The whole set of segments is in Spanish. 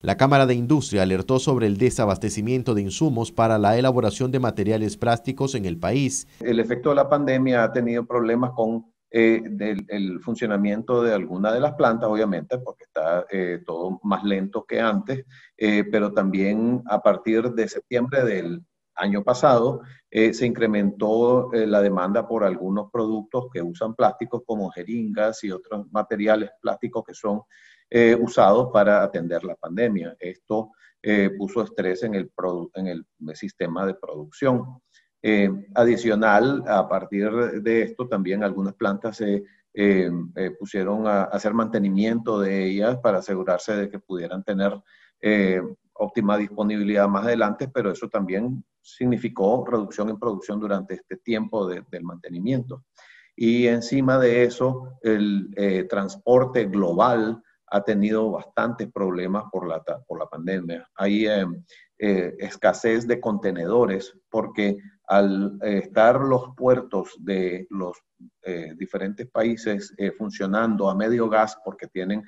La Cámara de Industria alertó sobre el desabastecimiento de insumos para la elaboración de materiales plásticos en el país. El efecto de la pandemia ha tenido problemas con eh, el funcionamiento de algunas de las plantas, obviamente, porque está eh, todo más lento que antes, eh, pero también a partir de septiembre del año pasado se incrementó la demanda por algunos productos que usan plásticos como jeringas y otros materiales plásticos que son eh, usados para atender la pandemia. Esto eh, puso estrés en el, en el sistema de producción. Eh, adicional, a partir de esto, también algunas plantas se pusieron a, hacer mantenimiento de ellas para asegurarse de que pudieran tener óptima disponibilidad más adelante, pero eso también significó reducción en producción durante este tiempo del mantenimiento. Y encima de eso, el transporte global ha tenido bastantes problemas por la, por la pandemia. Hay em, eh, escasez de contenedores porque al eh, estar los puertos de los eh, diferentes países funcionando a medio gas porque tienen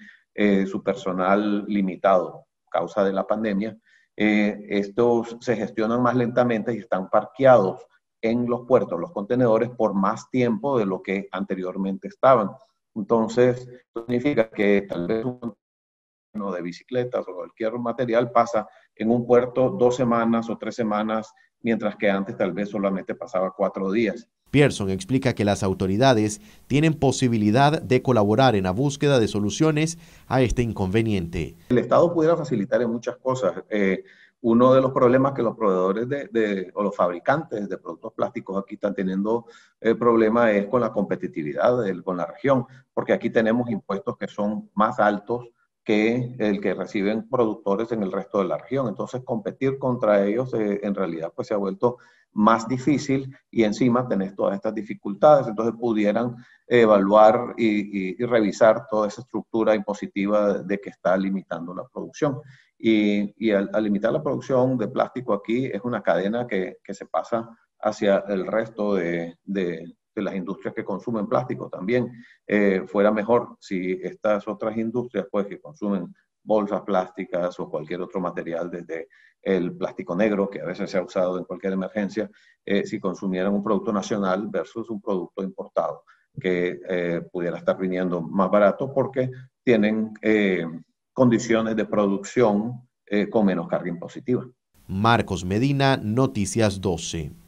su personal limitado a causa de la pandemia, estos se gestionan más lentamente y están parqueados en los puertos, los contenedores, por más tiempo de lo que anteriormente estaban. Entonces, significa que tal vez un de bicicletas o cualquier material pasa en un puerto dos semanas o tres semanas, mientras que antes tal vez solamente pasaba cuatro días. Pearson explica que las autoridades tienen posibilidad de colaborar en la búsqueda de soluciones a este inconveniente. El Estado pudiera facilitar en muchas cosas. Eh, uno de los problemas que los proveedores de, o los fabricantes de productos plásticos aquí están teniendo el eh, problema es con la competitividad con la región, porque aquí tenemos impuestos que son más altos que el que reciben productores en el resto de la región. Entonces, competir contra ellos eh, en realidad pues se ha vuelto más difícil y encima tenés todas estas dificultades, entonces pudieran evaluar y, revisar toda esa estructura impositiva de, que está limitando la producción. Y, al, limitar la producción de plástico aquí es una cadena que, se pasa hacia el resto de, de, las industrias que consumen plástico también eh, fuera mejor si estas otras industrias, pues, que consumen bolsas plásticas o cualquier otro material, desde el plástico negro, que a veces se ha usado en cualquier emergencia, eh, si consumieran un producto nacional versus un producto importado, que eh, pudiera estar viniendo más barato porque tienen condiciones de producción con menos carga impositiva. Marcos Medina, Noticias 12.